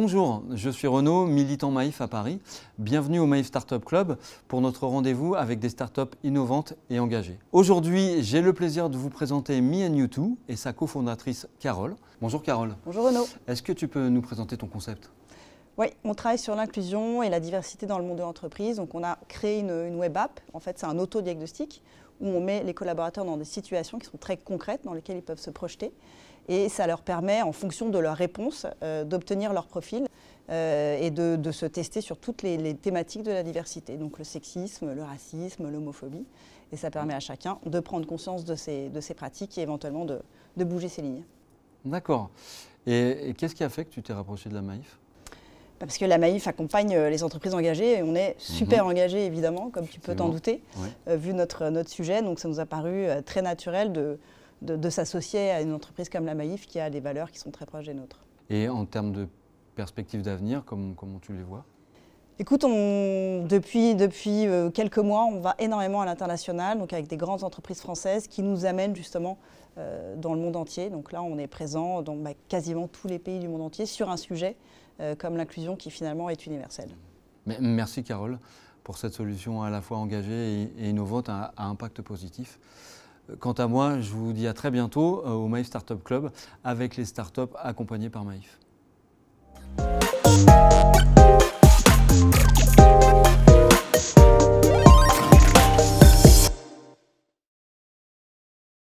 Bonjour, je suis Renaud, militant Maïf à Paris. Bienvenue au Maïf Startup Club pour notre rendez-vous avec des startups innovantes et engagées. Aujourd'hui, j'ai le plaisir de vous présenter Me and et sa cofondatrice Carole. Bonjour Carole. Bonjour Renaud. Est-ce que tu peux nous présenter ton concept oui, on travaille sur l'inclusion et la diversité dans le monde de l'entreprise. Donc on a créé une, web app, en fait c'est un auto-diagnostic où on met les collaborateurs dans des situations qui sont très concrètes, dans lesquelles ils peuvent se projeter. Et ça leur permet, en fonction de leurs réponses, euh, d'obtenir leur profil euh, et de, se tester sur toutes les, thématiques de la diversité, donc le sexisme, le racisme, l'homophobie. Et ça permet à chacun de prendre conscience de ses pratiques et éventuellement de, bouger ses lignes. D'accord. Et, et qu'est-ce qui a fait que tu t'es rapproché de la MAIF parce que la Maïf accompagne euh, les entreprises engagées et on est mhm. super engagé engagés, évidemment, comme tu peux t'en douter, euh, vu notre, notre sujet. Donc ça nous a paru euh, très naturel de, de, s'associer à une entreprise comme la Maïf qui a des valeurs qui sont très proches des nôtres. Et en termes de perspectives d'avenir, comment, tu les vois Écoute, depuis, depuis quelques mois, on va énormément à l'international, donc avec des grandes entreprises françaises qui nous amènent justement dans le monde entier. Donc là, on est présent dans bah, quasiment tous les pays du monde entier sur un sujet euh, comme l'inclusion qui finalement est universelle. Merci Carole pour cette solution à la fois engagée et innovante à, impact positif. Euh, quant à moi, je vous dis à très bientôt euh, au Maïf Startup Club avec les startups accompagnées par Maïf.